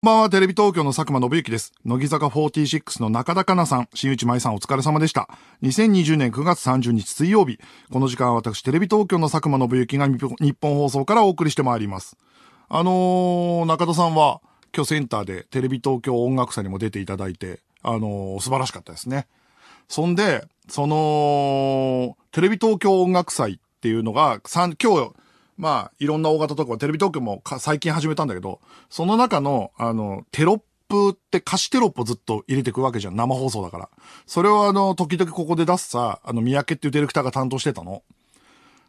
こんばんは、テレビ東京の佐久間信之です。乃木坂46の中田香奈さん、新内舞さんお疲れ様でした。2020年9月30日水曜日、この時間は私、テレビ東京の佐久間信之が日本放送からお送りしてまいります。あのー、中田さんは、今日センターでテレビ東京音楽祭にも出ていただいて、あのー、素晴らしかったですね。そんで、その、テレビ東京音楽祭っていうのが、今日、まあ、いろんな大型とか、テレビ東京も最近始めたんだけど、その中の、あの、テロップって歌詞テロップをずっと入れていくわけじゃん。生放送だから。それをあの、時々ここで出すさ、あの、三宅っていうディレクターが担当してたの。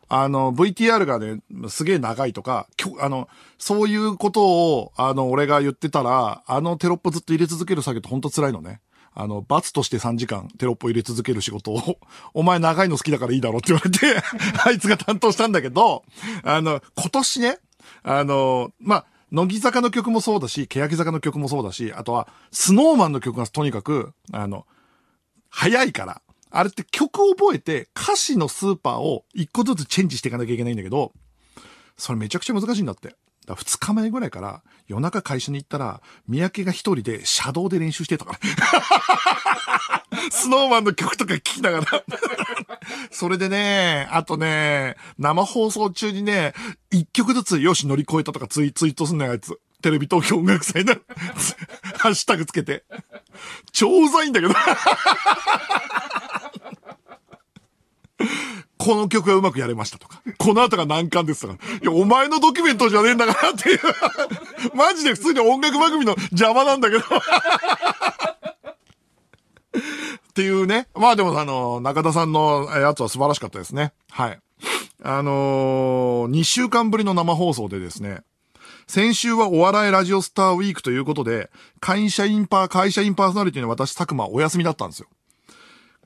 あの、VTR がね、すげえ長いとか、あの、そういうことを、あの、俺が言ってたら、あのテロップずっと入れ続ける作業ってほんと辛いのね。あの、罰として3時間テロップ入れ続ける仕事を、お前長いの好きだからいいだろって言われて あいつが担当したんだけど、あの、今年ね、あの、まあ、乃木坂の曲もそうだし、欅坂の曲もそうだし、あとは、スノーマンの曲がとにかく、あの、早いから、あれって曲を覚えて歌詞のスーパーを一個ずつチェンジしていかなきゃいけないんだけど、それめちゃくちゃ難しいんだって。だ2日前ぐらいから夜中会社に行ったら、三宅が一人で車道で練習してたから。スノーマンの曲とか聴きながら それでね、あとね、生放送中にね、一曲ずつよし乗り越えたとかツイツイートすんなよ、あいつ。テレビ東京音楽祭な。ハッシュタグつけて。超うざいんだけど。この曲がうまくやれましたとか、この後が難関ですとか、いや、お前のドキュメントじゃねえんだからっていう マジで普通に音楽番組の邪魔なんだけど っていうね。まあでもあの、中田さんのやつは素晴らしかったですね。はい。あのー、2週間ぶりの生放送でですね、先週はお笑いラジオスターウィークということで、会社インパー、会社インパーソナリティの私、佐久間お休みだったんですよ。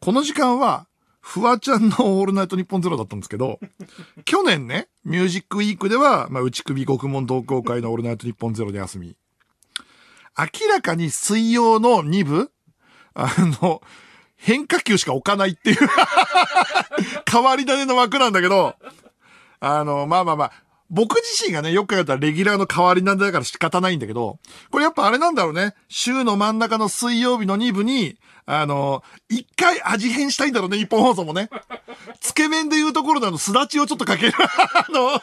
この時間は、フワちゃんのオールナイトニッポンゼロだったんですけど、去年ね、ミュージックウィークでは、まあ、内首獄門同好会のオールナイトニッポンゼロで休み。明らかに水曜の2部、あの、変化球しか置かないっていう 変わり種の枠なんだけど、あの、まあまあまあ、僕自身がね、よく考えたらレギュラーの代わりなんだから仕方ないんだけど、これやっぱあれなんだろうね。週の真ん中の水曜日の2部に、あの、一回味変したいんだろうね、日本放送もね。つけ麺で言うところであの、すだちをちょっとかける。あの、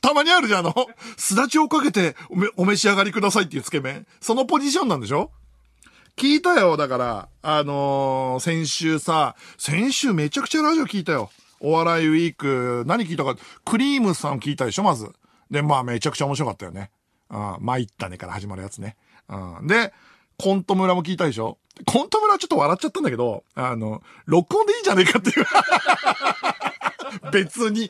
たまにあるじゃん、あの、すだちをかけておめお召し上がりくださいっていうつけ麺。そのポジションなんでしょ聞いたよ、だから、あのー、先週さ、先週めちゃくちゃラジオ聞いたよ。お笑いウィーク、何聞いたか、クリームさん聞いたでしょ、まず。で、まあめちゃくちゃ面白かったよね。うん、参ったねから始まるやつね。うん、で、コント村も聞いたでしょコント村はちょっと笑っちゃったんだけど、あの、録音でいいんじゃねえかっていう 別に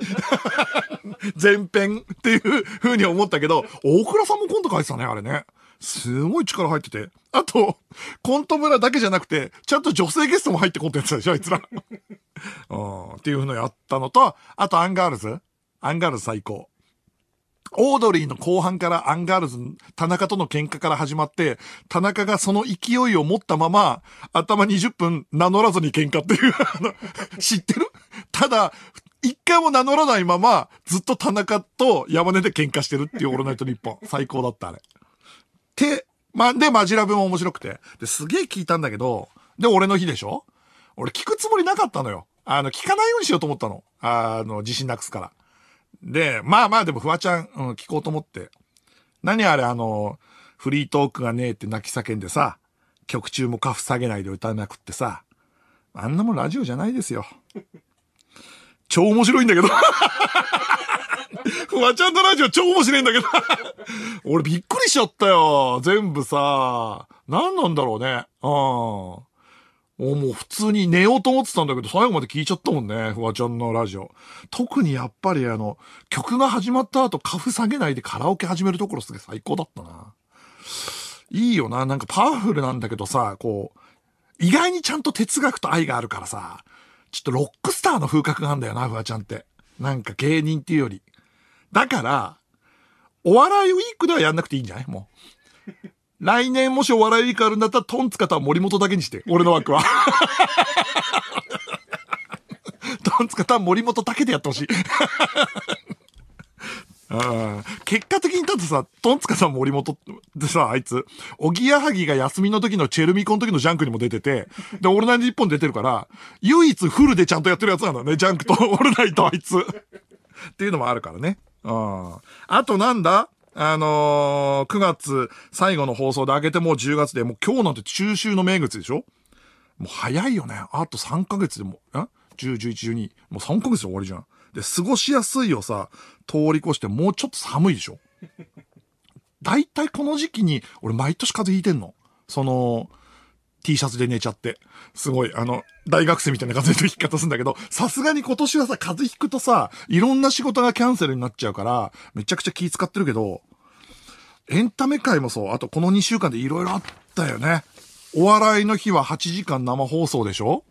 前 編っていう風に思ったけど、大倉さんもコント書いてたね、あれね。すごい力入ってて。あと、コント村だけじゃなくて、ちゃんと女性ゲストも入ってコントやってたでしょ、あいつら。っていうのやったのと、あとアンガールズアンガールズ最高。オードリーの後半からアンガールズ、田中との喧嘩から始まって、田中がその勢いを持ったまま、頭20分名乗らずに喧嘩っていう、あの、知ってるただ、一回も名乗らないまま、ずっと田中と山根で喧嘩してるっていうオールナイト日本。最高だったあれ。て、ま、で、マジラブも面白くて。で、すげえ聞いたんだけど、で、俺の日でしょ俺聞くつもりなかったのよ。あの、聞かないようにしようと思ったの。あの、自信なくすから。で、まあまあでもフワちゃん、うん、聞こうと思って。何あれあの、フリートークがねえって泣き叫んでさ、曲中もカフ下げないで歌わなくってさ、あんなもんラジオじゃないですよ。超面白いんだけど。フワちゃんのラジオ超面白いんだけど。俺びっくりしちゃったよ。全部さ、何なんだろうね。うん。もう普通に寝ようと思ってたんだけど、最後まで聞いちゃったもんね、フワちゃんのラジオ。特にやっぱりあの、曲が始まった後、カフ下げないでカラオケ始めるところすげえ最高だったな。いいよな、なんかパワフルなんだけどさ、こう、意外にちゃんと哲学と愛があるからさ、ちょっとロックスターの風格があんだよな、フワちゃんって。なんか芸人っていうより。だから、お笑いウィークではやんなくていいんじゃないもう。来年もしお笑いウィークあるんだったら、トンツカタは森本だけにして。俺の枠は。トンツカタは森本だけでやってほしい。あ結果的にだってさ、トンツカさん森本ってさ、あいつ、おぎやはぎが休みの時のチェルミコの時のジャンクにも出てて、で、オールナイト一本出てるから、唯一フルでちゃんとやってるやつなんだね、ジャンクとオールナイトあいつ。っていうのもあるからね。ああとなんだあのー、9月最後の放送で上げてもう10月で、もう今日なんて中秋の名月でしょもう早いよね。あと3ヶ月でも、え ?10、11、12。もう3ヶ月で終わりじゃん。で、過ごしやすいをさ、通り越してもうちょっと寒いでしょ大体この時期に、俺毎年風邪ひいてんの。その、T シャツで寝ちゃって。すごい、あの、大学生みたいな風邪の引き方するんだけど、さすがに今年はさ、風邪ひくとさ、いろんな仕事がキャンセルになっちゃうから、めちゃくちゃ気使ってるけど、エンタメ界もそう、あとこの2週間で色々あったよね。お笑いの日は8時間生放送でしょ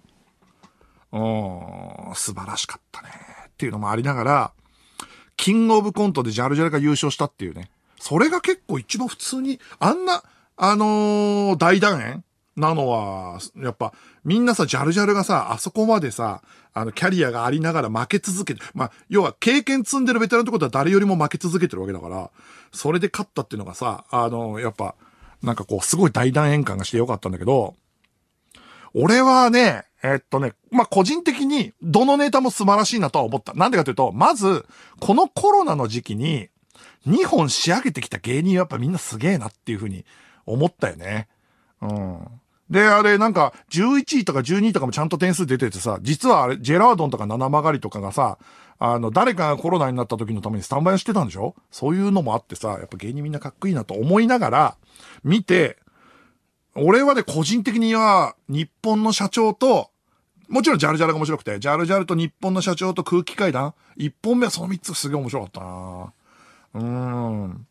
うん、素晴らしかったね。っていうのもありながら、キングオブコントでジャルジャルが優勝したっていうね。それが結構一番普通に、あんな、あのー、大団円なのは、やっぱ、みんなさ、ジャルジャルがさ、あそこまでさ、あの、キャリアがありながら負け続けて、まあ、要は経験積んでるベテランってことは誰よりも負け続けてるわけだから、それで勝ったっていうのがさ、あの、やっぱ、なんかこう、すごい大団円感がしてよかったんだけど、俺はね、えっとね、まあ、個人的に、どのネタも素晴らしいなとは思った。なんでかというと、まず、このコロナの時期に、2本仕上げてきた芸人はやっぱみんなすげえなっていうふうに思ったよね。うん。で、あれ、なんか、11位とか12位とかもちゃんと点数出ててさ、実はあれ、ジェラードンとか七曲りとかがさ、あの、誰かがコロナになった時のためにスタンバイをしてたんでしょそういうのもあってさ、やっぱ芸人みんなかっこいいなと思いながら、見て、俺はね、個人的には、日本の社長と、もちろんジャルジャルが面白くて、ジャルジャルと日本の社長と空気階段、一本目はその三つすげえ面白かったなうん。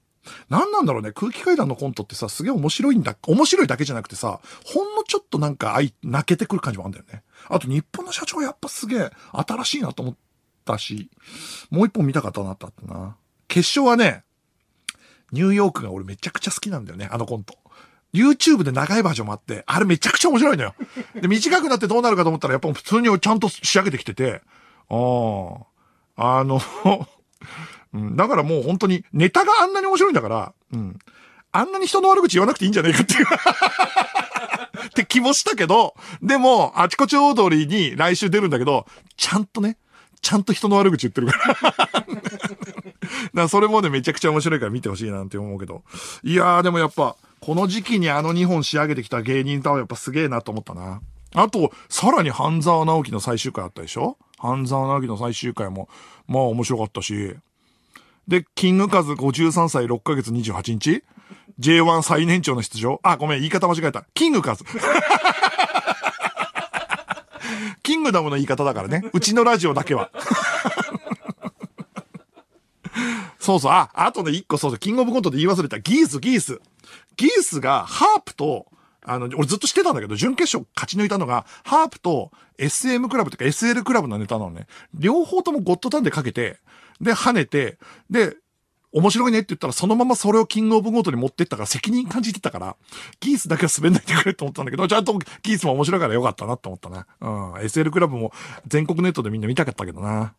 何なんだろうね、空気階段のコントってさ、すげえ面白いんだ、面白いだけじゃなくてさ、ほんのちょっとなんか、あい、泣けてくる感じもあるんだよね。あと、日本の社長やっぱすげえ新しいなと思ったし、もう一本見たかったなったな。決勝はね、ニューヨークが俺めちゃくちゃ好きなんだよね、あのコント。YouTube で長いバージョンもあって、あれめちゃくちゃ面白いのよ。で、短くなってどうなるかと思ったら、やっぱ普通にちゃんと仕上げてきてて、ああ、あのうん。だからもう本当に、ネタがあんなに面白いんだから、うん。あんなに人の悪口言わなくていいんじゃないかっていう って気もしたけど、でも、あちこち大通りに来週出るんだけど、ちゃんとね、ちゃんと人の悪口言ってるから それもね、めちゃくちゃ面白いから見てほしいなって思うけど。いやー、でもやっぱ、この時期にあの2本仕上げてきた芸人さんはやっぱすげえなと思ったな。あと、さらに半沢直樹の最終回あったでしょ半沢直樹の最終回も、まあ面白かったし、で、キングカズ53歳6ヶ月28日 ?J1 最年長の出場あ、ごめん、言い方間違えた。キングカズ。キングダムの言い方だからね。うちのラジオだけは。そうそう。あ、あとね、一個そうそう。キングオブコントで言い忘れた。ギース、ギース。ギースが、ハープと、あの、俺ずっとしてたんだけど、準決勝勝ち抜いたのが、ハープと SM クラブとか SL クラブのネタなのね。両方ともゴッドタンでかけて、で、跳ねて、で、面白いねって言ったら、そのままそれをキングオブコントに持ってったから、責任感じてたから、ギースだけは滑んないでくれと思ったんだけど、ちゃんとギースも面白いからよかったなと思ったな。うん。SL クラブも全国ネットでみんな見たかったけどな。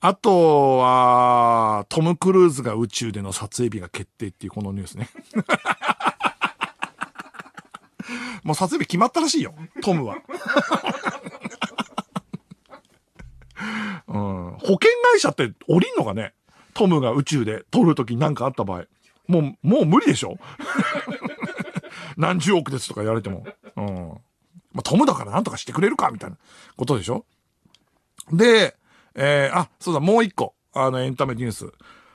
あとは、トム・クルーズが宇宙での撮影日が決定っていうこのニュースね。もう撮影日決まったらしいよ、トムは。うん、保険会社って降りんのかねトムが宇宙で撮るときに何かあった場合。もう、もう無理でしょ 何十億ですとか言われても。うん。まあ、トムだから何とかしてくれるかみたいなことでしょで、えー、あ、そうだ、もう一個。あの、エンタメニュース。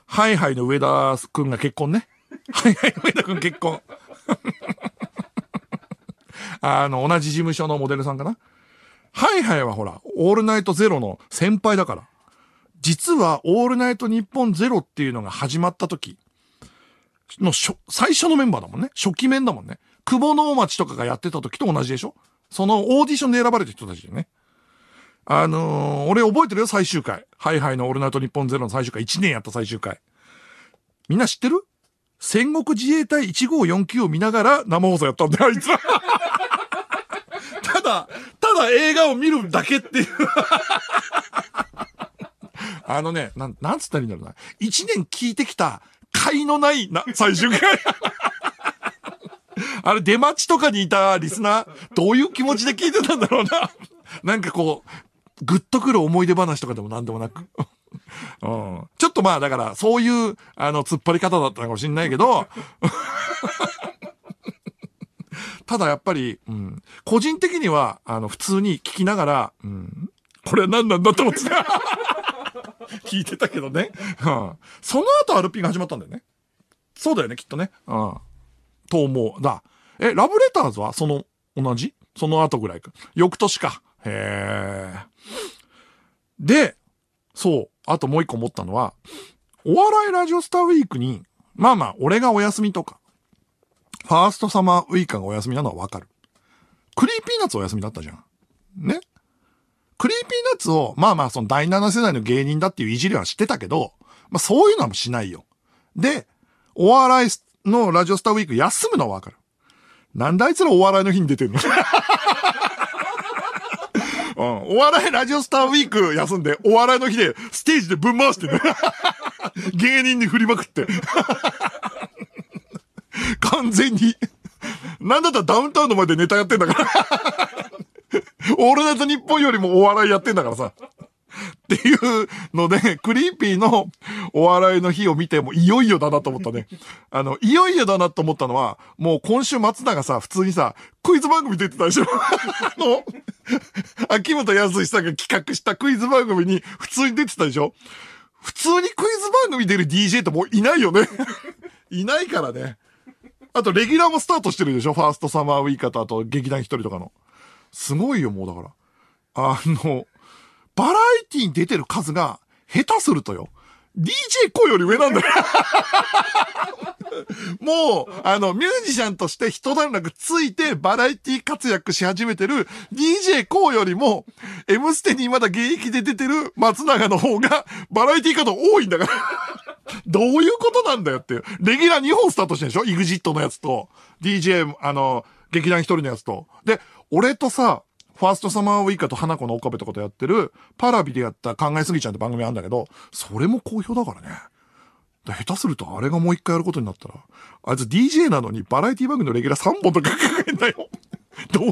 ハイハイの上田くんが結婚ね。ハイハイの上田くん結婚。あの、同じ事務所のモデルさんかなハイハイはほら、オールナイトゼロの先輩だから。実は、オールナイト日本ゼロっていうのが始まった時の初、最初のメンバーだもんね。初期面だもんね。久保大町とかがやってた時と同じでしょそのオーディションで選ばれた人たちでね。あのー、俺覚えてるよ、最終回。ハイハイのオールナイト日本ゼロの最終回。1年やった最終回。みんな知ってる戦国自衛隊1549を見ながら生放送やったんだよ、あいつら。ただ、ただ映画を見るだけっていう。あのね、なん、なんつったらいいんだろうな。一年聞いてきた、甲斐のないな、最終回。あれ、出待ちとかにいたリスナー、どういう気持ちで聞いてたんだろうな。なんかこう、ぐっとくる思い出話とかでもなんでもなく。うん、ちょっとまあだから、そういう、あの、突っ張り方だったのかもしんないけど、ただやっぱり、うん、個人的には、あの、普通に聞きながら、うん、これは何なんだと思ってた。聞いてたけどね。うん。その後アルピンが始まったんだよね。そうだよね、きっとね。うん。と思う。だ。え、ラブレターズはその、同じその後ぐらいか。翌年か。へえ。で、そう。あともう一個思ったのは、お笑いラジオスターウィークに、まあまあ、俺がお休みとか、ファーストサマーウイカがお休みなのはわかる。クリーピーナッツお休みだったじゃん。ねクリーピーナッツを、まあまあその第7世代の芸人だっていういじりはしてたけど、まあそういうのはしないよ。で、お笑いのラジオスターウィーク休むのはわかる。なんだあいつらお笑いの日に出てるの うん、お笑いラジオスターウィーク休んで、お笑いの日でステージでぶん回してね。芸人に振りまくって。完全に。なんだったらダウンタウンの前でネタやってんだから。オールナイト日本よりもお笑いやってんだからさ。っていうので、クリーピーのお笑いの日を見て、もいよいよだなと思ったね。あの、いよいよだなと思ったのは、もう今週松永さ、普通にさ、クイズ番組出てたでしょあの、秋元康さんが企画したクイズ番組に普通に出てたでしょ普通にクイズ番組出る DJ ってもういないよねいないからね。あと、レギュラーもスタートしてるでしょファーストサマーウーカと、あと、劇団一人とかの。すごいよ、もうだから。あの、バラエティに出てる数が、下手するとよ。DJ コより上なんだよ もう、あの、ミュージシャンとして一段落ついてバラエティ活躍し始めてる DJ コよりも、M ステにまだ現役で出てる松永の方がバラエティ活動多いんだからどういうことなんだよっていう。レギュラー2本スタートしてんでしょ ?EXIT のやつと、DJ、あの、劇団一人のやつと。で、俺とさ、ファーストサマーウイカと花子の岡部とかとやってる、パラビでやった考えすぎちゃんって番組あるんだけど、それも好評だからね。下手するとあれがもう一回やることになったら、あいつ DJ なのにバラエティ番組のレギュラー3本とか考えんだよ。どういう、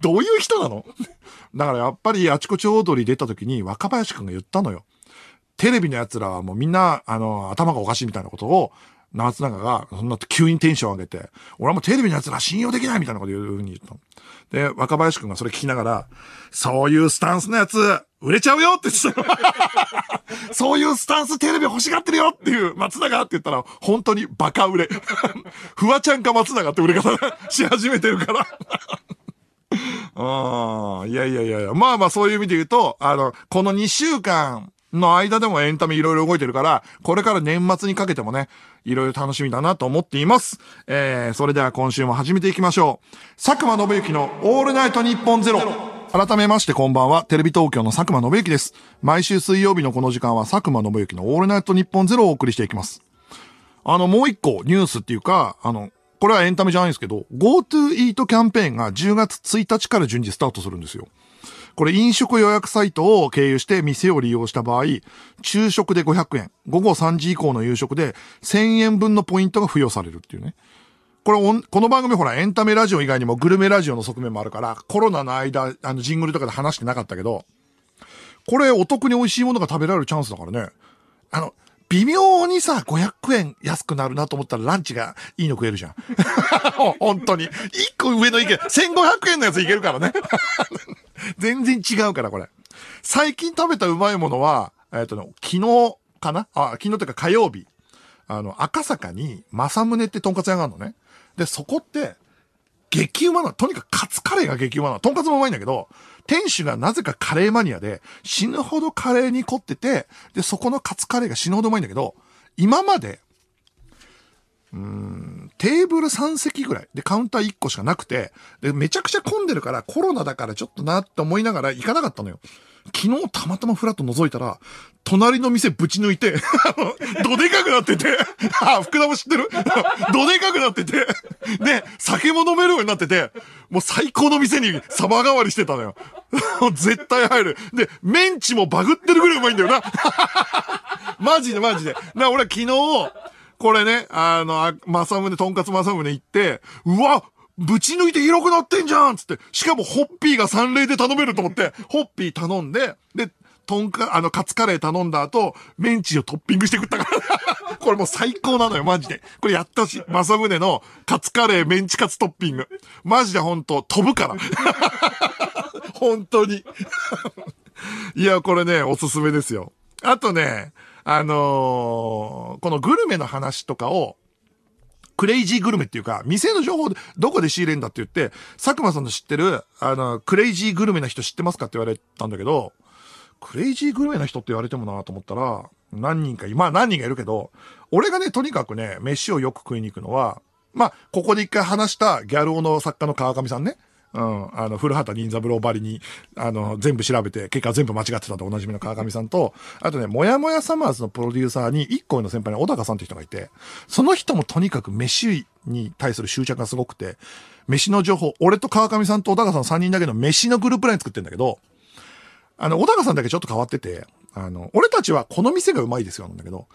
どういう人なのだからやっぱりあちこちオードリー出た時に若林くんが言ったのよ。テレビの奴らはもうみんな、あの、頭がおかしいみたいなことを、長津が、そんな急にテンション上げて、俺はもうテレビの奴ら信用できないみたいなこと言うふうに言ったの。で、若林くんがそれ聞きながら、そういうスタンスのやつ、売れちゃうよって言ってた そういうスタンステレビ欲しがってるよっていう、松永って言ったら、本当にバカ売れ。フワちゃんか松永って売れ方し始めてるから ああ、いやいやいやいや。まあまあそういう意味で言うと、あの、この2週間、の間でもエンタメいろいろ動いてるから、これから年末にかけてもね、いろいろ楽しみだなと思っています。えー、それでは今週も始めていきましょう。佐久間信之のオールナイト日本ゼロ。改めましてこんばんは、テレビ東京の佐久間信之です。毎週水曜日のこの時間は佐久間信之のオールナイト日本ゼロをお送りしていきます。あの、もう一個ニュースっていうか、あの、これはエンタメじゃないんですけど、GoTo Eat キャンペーンが10月1日から順次スタートするんですよ。これ飲食予約サイトを経由して店を利用した場合、昼食で500円、午後3時以降の夕食で1000円分のポイントが付与されるっていうね。これ、この番組ほら、エンタメラジオ以外にもグルメラジオの側面もあるから、コロナの間、あの、ジングルとかで話してなかったけど、これお得に美味しいものが食べられるチャンスだからね。あの、微妙にさ、500円安くなるなと思ったらランチがいいの食えるじゃん。本当に。1個上の意見、1500円のやついけるからね。全然違うから、これ。最近食べたうまいものは、えっ、ー、とね、昨日かなあ、昨日というか火曜日。あの、赤坂に、正宗ってとんかつ屋があるのね。で、そこって、激うまな、とにかくカツカレーが激うまな、とんかつもうまいんだけど、店主がなぜかカレーマニアで、死ぬほどカレーに凝ってて、で、そこのカツカレーが死ぬほどうまいんだけど、今まで、うん、テーブル3席ぐらい。で、カウンター1個しかなくて、で、めちゃくちゃ混んでるから、コロナだからちょっとなって思いながら行かなかったのよ。昨日たまたまフラッと覗いたら、隣の店ぶち抜いて どでかくなってて あ、福田も知ってる どでかくなってて、で、酒も飲めるようになってて、もう最高の店に様変わりしてたのよ。絶対入る。で、メンチもバグってるぐらいうまいんだよな。マジでマジで。な、俺昨日、これね、あの、まさむね、とんかつまさむね行って、うわぶち抜いて広くなってんじゃんつって、しかもホッピーが3例で頼めると思って、ホッピー頼んで、で、トンカ、あの、カツカレー頼んだ後、メンチをトッピングして食ったから これもう最高なのよ、マジで。これやったし、しサ正宗のカツカレーメンチカツトッピング。マジでほんと、飛ぶから。本当に。いや、これね、おすすめですよ。あとね、あのー、このグルメの話とかを、クレイジーグルメっていうか、店の情報どこで仕入れんだって言って、佐久間さんの知ってる、あの、クレイジーグルメな人知ってますかって言われたんだけど、クレイジーグルメな人って言われてもなと思ったら、何人か、まあ何人かいるけど、俺がね、とにかくね、飯をよく食いに行くのは、まあ、ここで一回話したギャル男の作家の川上さんね。うん、あの、古畑任三郎ばりに、あの、全部調べて、結果全部間違ってたとおなじみの川上さんと、あとね、もやもやサマーズのプロデューサーに、一個の先輩の小高さんって人がいて、その人もとにかく飯に対する執着がすごくて、飯の情報、俺と川上さんと小高さん3人だけの飯のグループライン作ってんだけど、あの、小高さんだけちょっと変わってて、あの、俺たちはこの店がうまいですよなんだけど、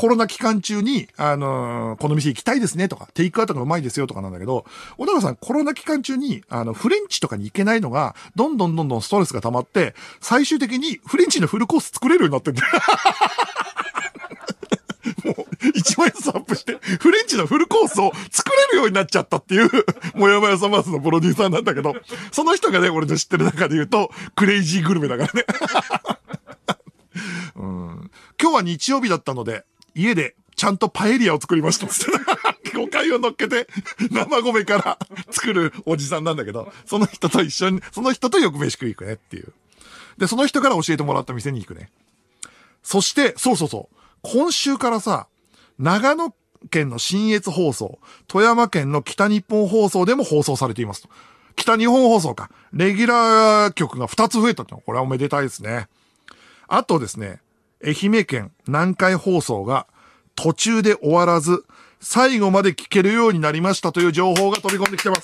コロナ期間中に、あのー、この店行きたいですねとか、テイクアウトがうまいですよとかなんだけど、小高さんコロナ期間中に、あの、フレンチとかに行けないのが、どんどんどんどんストレスが溜まって、最終的にフレンチのフルコース作れるようになってんだ。もう、1万ずつアップして、フレンチのフルコースを作れるようになっちゃったっていう、もやもやサマースのプロデューサーなんだけど、その人がね、俺の知ってる中で言うと、クレイジーグルメだからね。うん、今日は日曜日だったので、家でちゃんとパエリアを作りました 誤解を乗っけて、生米から作るおじさんなんだけど、その人と一緒に、その人とよく飯食い行くねっていう。で、その人から教えてもらった店に行くね。そして、そうそうそう。今週からさ、長野県の新越放送、富山県の北日本放送でも放送されていますと。北日本放送か。レギュラー局が2つ増えたっのこれはおめでたいですね。あとですね、愛媛県南海放送が途中で終わらず、最後まで聞けるようになりましたという情報が飛び込んできてます。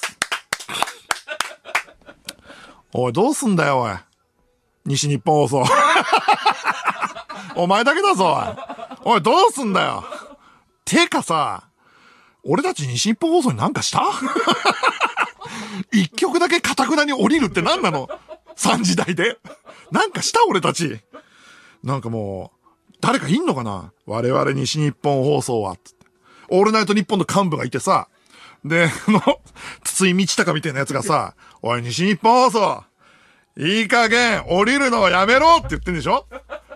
おい、どうすんだよ、おい。西日本放送。お前だけだぞ、おい。おい、どうすんだよ。てかさ、俺たち西日本放送になんかした 一曲だけカタクナに降りるって何なの ?3 時代で。なんかした俺たち。なんかもう、誰かいんのかな我々西日本放送は。オールナイト日本の幹部がいてさ、で、あの、筒井道隆みたいなやつがさ、おい、西日本放送、いい加減、降りるのはやめろって言ってんでしょ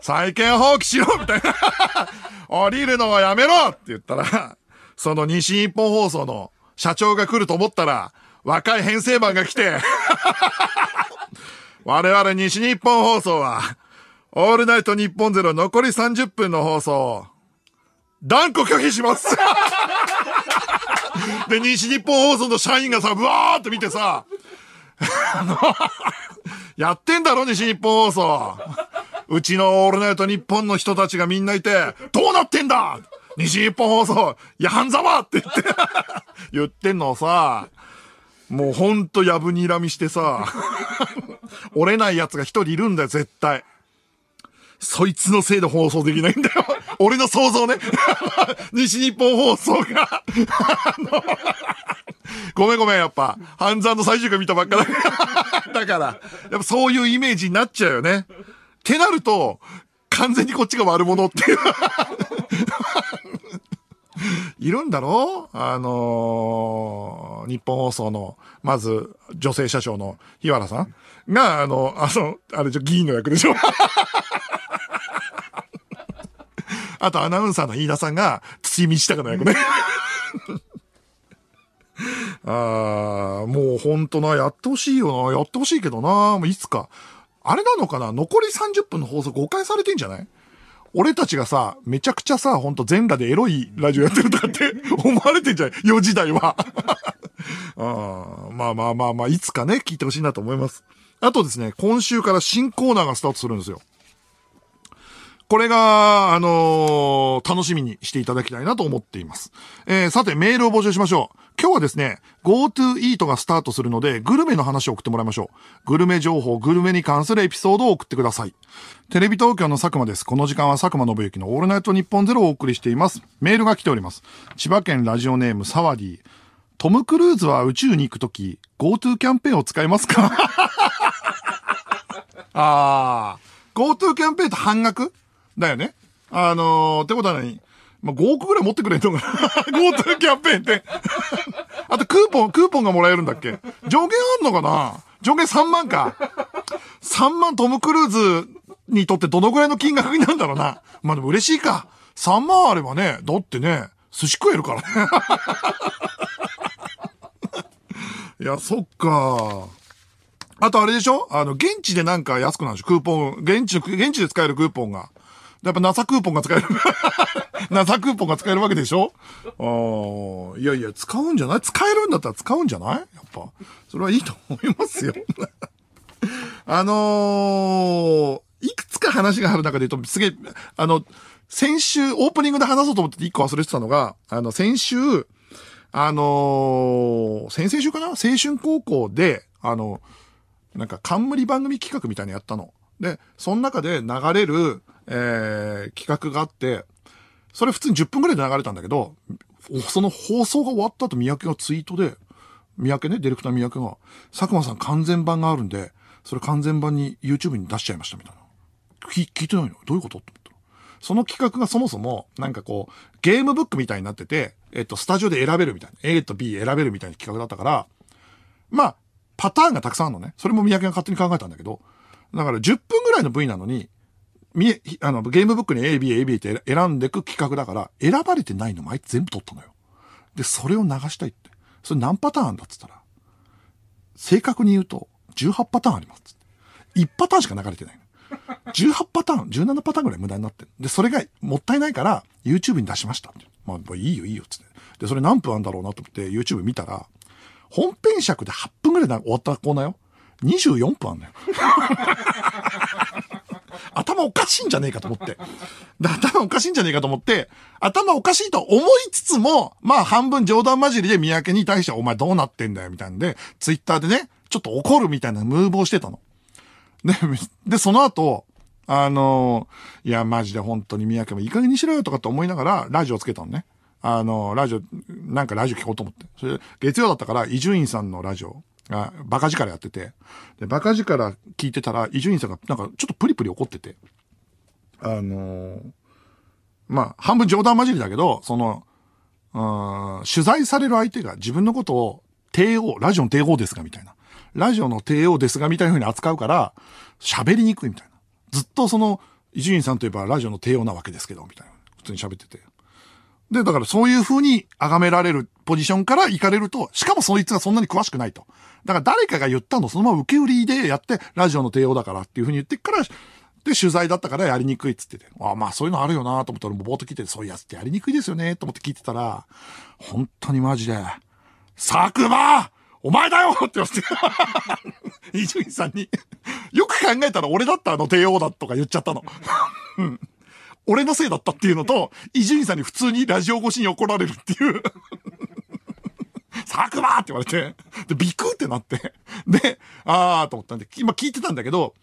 債権放棄しろみたいな。降りるのはやめろって言ったら、その西日本放送の社長が来ると思ったら、若い編成版が来て、我々西日本放送は、オールナイト日本ゼロ残り30分の放送、断固拒否します で、西日本放送の社員がさ、ブワーって見てさ、あの、やってんだろ、西日本放送。うちのオールナイト日本の人たちがみんないて、どうなってんだ西日本放送、やんざまって言って 言ってんのをさ、もうほんとやぶにらみしてさ、折れない奴が一人いるんだよ、絶対。そいつのせいで放送できないんだよ。俺の想像ね。西日本放送が ごめんごめん、やっぱ。半山の最終回見たばっかだから。だから、やっぱそういうイメージになっちゃうよね。ってなると、完全にこっちが悪者っていう。いるんだろうあのー、日本放送の、まず、女性社長の日原さんが、あの、あの、あれ、議員の役でしょあとアナウンサーの飯田さんが、土道高の役ね。ああ、もうほんとな、やってほしいよな。やってほしいけどな。もういつか。あれなのかな残り30分の放送誤解されてんじゃない俺たちがさ、めちゃくちゃさ、ほんと全裸でエロいラジオやってるとかって 思われてんじゃない ?4 時台は あ。まあまあまあまあ、いつかね、聞いてほしいなと思います。あとですね、今週から新コーナーがスタートするんですよ。これが、あのー、楽しみにしていただきたいなと思っています。えー、さて、メールを募集しましょう。今日はですね、GoTo Eat がスタートするので、グルメの話を送ってもらいましょう。グルメ情報、グルメに関するエピソードを送ってください。テレビ東京の佐久間です。この時間は佐久間信之のオールナイト日本ゼロをお送りしています。メールが来ております。千葉県ラジオネームサワディ。トム・クルーズは宇宙に行くとき、GoTo キャンペーンを使いますか ああ。GoTo キャンペーンと半額だよね。あのー、ってことは何まあ、5億ぐらい持ってくれんのかな ?GoTo キャンペーンって あとクーポン、クーポンがもらえるんだっけ上限あんのかな上限3万か。3万トム・クルーズにとってどのぐらいの金額になるんだろうな。まあでも嬉しいか。3万あればね、だってね、寿司食えるからね。いや、そっか。あとあれでしょあの、現地でなんか安くなるでしょクーポン、現地現地で使えるクーポンが。やっぱ NASA クーポンが使える。NASA クーポンが使えるわけでしょああ、いやいや、使うんじゃない使えるんだったら使うんじゃないやっぱ。それはいいと思いますよ。あのー、いくつか話がある中で言うと、すげえ、あの、先週、オープニングで話そうと思って一個忘れてたのが、あの、先週、あのー、先々週かな青春高校で、あの、なんか冠番組企画みたいなのやったの。で、その中で流れる、えー、企画があって、それ普通に10分くらいで流れたんだけど、その放送が終わった後、三宅がツイートで、三宅ね、ディレクター三宅が、佐久間さん完全版があるんで、それ完全版に YouTube に出しちゃいましたみたいな。聞聞いてないのどういうことって思ったその企画がそもそも、なんかこう、ゲームブックみたいになってて、えっと、スタジオで選べるみたいな、A と B 選べるみたいな企画だったから、まあ、パターンがたくさんあるのね。それも三宅が勝手に考えたんだけど、だから10分ぐらいの V なのに、え、あの、ゲームブックに A、B、A、B って選んでく企画だから、選ばれてないのもあいつ全部取ったのよ。で、それを流したいって。それ何パターンだっつったら、正確に言うと、18パターンあります。1パターンしか流れてない。18パターン、17パターンぐらい無駄になってる。で、それがもったいないから、YouTube に出しました。まあ、いいよいいよ、つって。で、それ何分あんだろうなと思って YouTube 見たら、本編尺で8分ぐらい終わったコーナーよ。24分あんのよ。頭おかしいんじゃねえかと思って。頭おかしいんじゃねえかと思って、頭おかしいと思いつつも、まあ半分冗談交じりで三宅に対してお前どうなってんだよみたいなんで、ツイッターでね、ちょっと怒るみたいなムーブをしてたの。で、で、その後、あのいや、マジで本当に三宅もいい加減にしろよとかと思いながら、ラジオつけたのね。あのラジオ、なんかラジオ聞こうと思って。それ、月曜だったから、伊集院さんのラジオが、バカ力やってて、で、バカ力聞いてたら、伊集院さんがなんかちょっとプリプリ怒ってて、あのー、まあ、半分冗談交じりだけど、その、うん、取材される相手が自分のことを帝王、ラジオの帝王ですがみたいな。ラジオの帝王ですがみたいな風に扱うから、喋りにくいみたいな。ずっとその、伊集院さんといえばラジオの帝王なわけですけど、みたいな。普通に喋ってて。で、だからそういう風に崇められるポジションから行かれると、しかもそいつがそんなに詳しくないと。だから誰かが言ったの、そのまま受け売りでやって、ラジオの帝王だからっていうふうに言ってから、で、取材だったからやりにくいっつってて、あまあそういうのあるよなと思ったら、ぼーっと聞いて、そういうやつってやりにくいですよねと思って聞いてたら、本当にマジで、佐久間お前だよって言わて、伊集院さんによく考えたら俺だったあの帝王だとか言っちゃったの。うん、俺のせいだったっていうのと、伊集院さんに普通にラジオ越しに怒られるっていう佐久間って言われて、で、ビクってなって、で、あーと思ったんで、今聞いてたんだけど、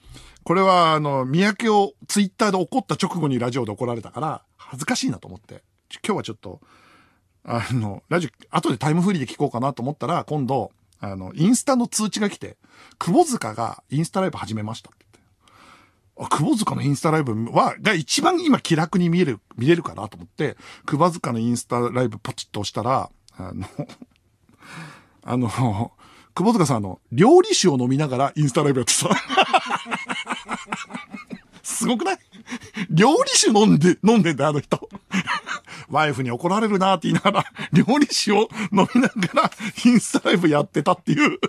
これは、あの、三宅をツイッターで怒った直後にラジオで怒られたから、恥ずかしいなと思って、今日はちょっと、あの、ラジオ、後でタイムフリーで聞こうかなと思ったら、今度、あの、インスタの通知が来て、久保塚がインスタライブ始めましたって言って。久保塚のインスタライブは、が一番今気楽に見える、見れるかなと思って、久保塚のインスタライブポチッと押したら、あの あの、久保塚さん、あの、料理酒を飲みながらインスタライブやってた。すごくない料理酒飲んで、飲んでんだ、あの人。ワイフに怒られるなって言いながら、料理酒を飲みながら、インスタライブやってたっていう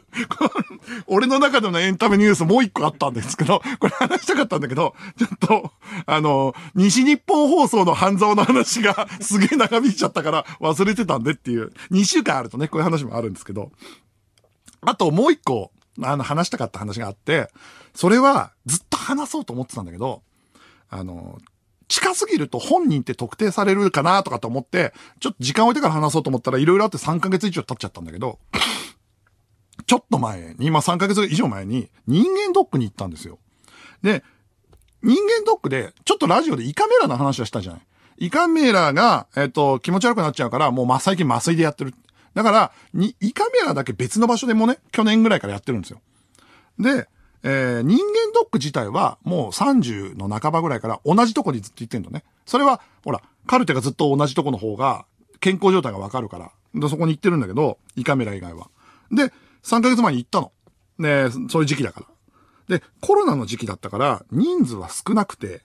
俺の中でのエンタメニュースもう一個あったんですけど、これ話したかったんだけど、ちょっと、あの、西日本放送の半沢の話が すげえ長引いちゃったから忘れてたんでっていう、2週間あるとね、こういう話もあるんですけど、あともう一個、あの、話したかった話があって、それはずっと話そうと思ってたんだけど、あの、近すぎると本人って特定されるかなとかと思って、ちょっと時間置いてから話そうと思ったら、いろいろあって3ヶ月以上経っちゃったんだけど、ちょっと前に、今3ヶ月以上前に、人間ドックに行ったんですよ。で、人間ドックで、ちょっとラジオで胃カメラの話はしたじゃない。胃カメラが、えっ、ー、と、気持ち悪くなっちゃうから、もう、最近麻酔でやってる。だから、胃カメラだけ別の場所でもね、去年ぐらいからやってるんですよ。で、えー、人間ドック自体はもう30の半ばぐらいから同じとこにずっと行ってんのね。それは、ほら、カルテがずっと同じとこの方が健康状態がわかるから、でそこに行ってるんだけど、胃カメラ以外は。で、3ヶ月前に行ったの。ね、そういう時期だから。で、コロナの時期だったから、人数は少なくて、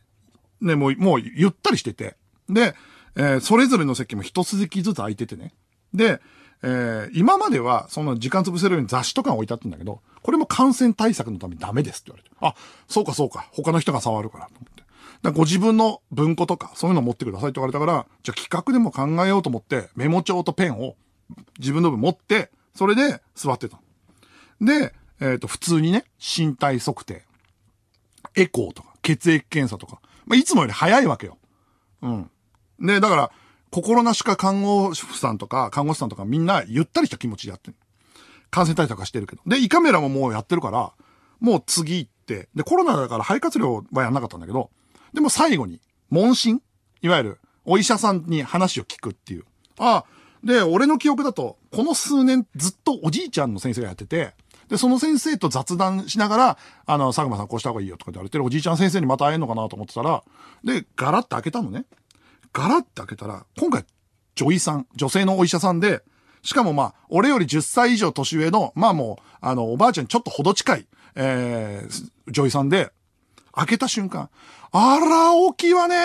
ね、もう、もうゆったりしてて。で、えー、それぞれの席も一筋ずつ空いててね。で、えー、今までは、その時間潰せるように雑誌とか置いてあったんだけど、これも感染対策のためにダメですって言われて。あ、そうかそうか。他の人が触るからと思って。だご自分の文庫とか、そういうの持ってくださいって言われたから、じゃあ企画でも考えようと思って、メモ帳とペンを自分の分持って、それで座ってた。で、えっ、ー、と、普通にね、身体測定、エコーとか、血液検査とか、まあ、いつもより早いわけよ。うん。で、だから、心なしか看護師さんとか、看護師さんとかみんなゆったりした気持ちでやってる。感染対策はしてるけど。で、胃カメラももうやってるから、もう次行って、で、コロナだから肺活量はやんなかったんだけど、でも最後に、問診いわゆる、お医者さんに話を聞くっていう。ああ、で、俺の記憶だと、この数年ずっとおじいちゃんの先生がやってて、で、その先生と雑談しながら、あの、佐久間さんこうした方がいいよとか言われてるおじいちゃん先生にまた会えるのかなと思ってたら、で、ガラッと開けたのね。ガラッて開けたら、今回、女医さん、女性のお医者さんで、しかもまあ、俺より10歳以上年上の、まあもう、あの、おばあちゃんちょっとほど近い、えー、女医さんで、開けた瞬間、あら、大きいわね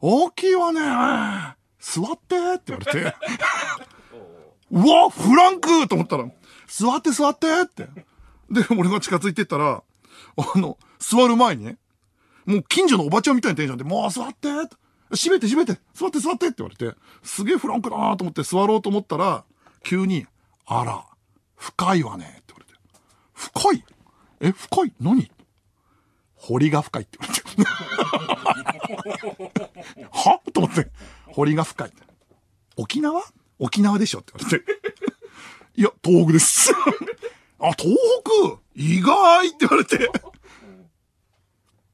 大きいわね座ってって言われて、うわ、フランクと思ったら、座って座ってって。で、俺が近づいてったら、あの、座る前にね、もう近所のおばちゃんみたいなテンションで、もう座ってって閉めて閉めて座って座ってって言われて、すげえフランクだなと思って座ろうと思ったら、急に、あら、深いわねって言われて。深いえ、深い何堀が深いって言われて。はと思って。堀が深い。沖縄沖縄でしょって言われて。いや、東北です。あ、東北意外って言われて。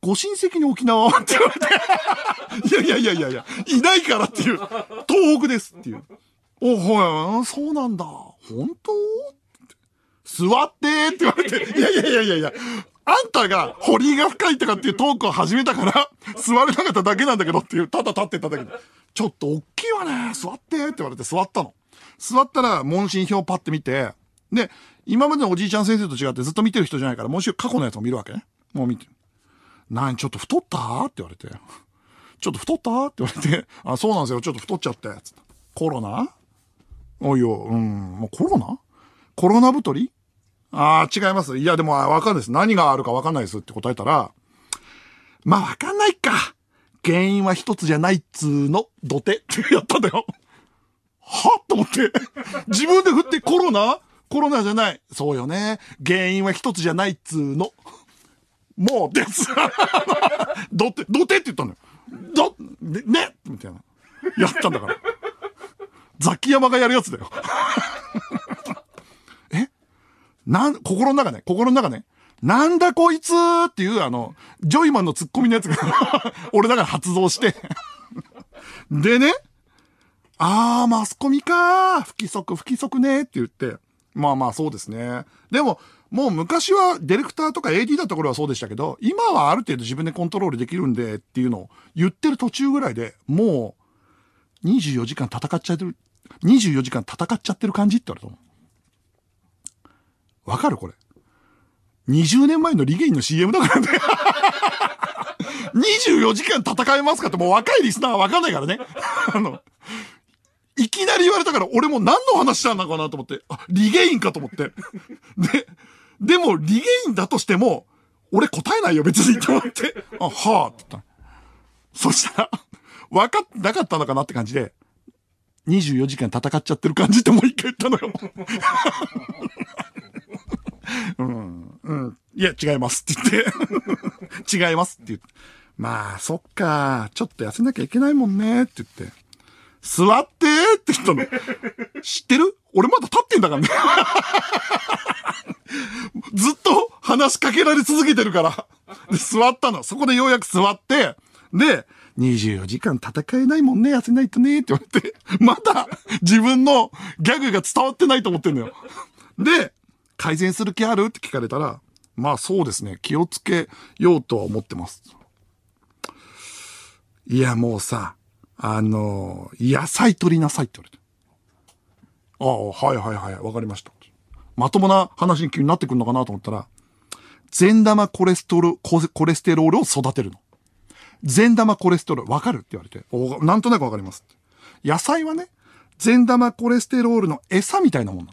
ご親戚に沖縄って言われて、いやいやいやいやいや、いないからっていう、東北ですっていう。お、はい、そうなんだ。本当座ってって言われて、いやいやいやいやいや、あんたが、堀が深いとかっていうトークを始めたから、座れなかっただけなんだけどっていう、ただ立ってただけで、ちょっと大きいわね、座ってって言われて座ったの。座ったら、問診票パッて見て、で、今までのおじいちゃん先生と違ってずっと見てる人じゃないから、もう一過去のやつを見るわけね。もう見てる。何、ちょっと太ったって言われて。ちょっと太ったって言われて。あ、そうなんですよ。ちょっと太っちゃって。つってコロナおいよ、うん、もうコロナコロナ太りああ、違います。いや、でも、わかんないです。何があるかわかんないですって答えたら、まあ、わかんないか。原因は一つじゃないっつーの、土手ってやったんだよ。はと思って。自分で振ってコロナコロナじゃない。そうよね。原因は一つじゃないっつーの。もうです。どて、どてって言ったのよ。ど、ね、ねみたいな。やったんだから。ザキヤマがやるやつだよ。えなん、心の中ね、心の中ね、なんだこいつっていう、あの、ジョイマンのツッコミのやつが 俺だから発動してでね、あー、マスコミかー、不規則、不規則ねーって言って、まあまあそうですね。でも、もう昔はディレクターとか AD だった頃はそうでしたけど、今はある程度自分でコントロールできるんでっていうのを言ってる途中ぐらいでもう24時間戦っちゃってる、24時間戦っちゃってる感じってあると思う。わかるこれ。20年前のリゲインの CM だからね。24 時間戦えますかってもう若いリスナーはわかんないからね。あの、いきなり言われたから、俺も何の話なんだかなと思って、あ、リゲインかと思って。で、でも、リゲインだとしても、俺答えないよ、別にと思って。あ、はぁ、って言った。そしたら、分かってなかったのかなって感じで、24時間戦っちゃってる感じってもう一回言ったのよ。うん、うん。いや、違いますって言って。違いますって言って。まあ、そっか。ちょっと痩せなきゃいけないもんね。って言って。座ってって言ったの。知ってる俺まだ立ってんだからね。ずっと話しかけられ続けてるから。で、座ったの。そこでようやく座って、で、24時間戦えないもんね、痩せないとね、って言われて、まだ自分のギャグが伝わってないと思ってんのよ。で、改善する気あるって聞かれたら、まあそうですね、気をつけようとは思ってます。いや、もうさ、あの、野菜取りなさいって言われて。ああ、はいはいはい、わかりました。まともな話に急になってくるのかなと思ったら、善玉コレステロール、コレステロールを育てるの。善玉コレステロール、わかるって言われて、おなんとなくわかります。野菜はね、善玉コレステロールの餌みたいなもんなの。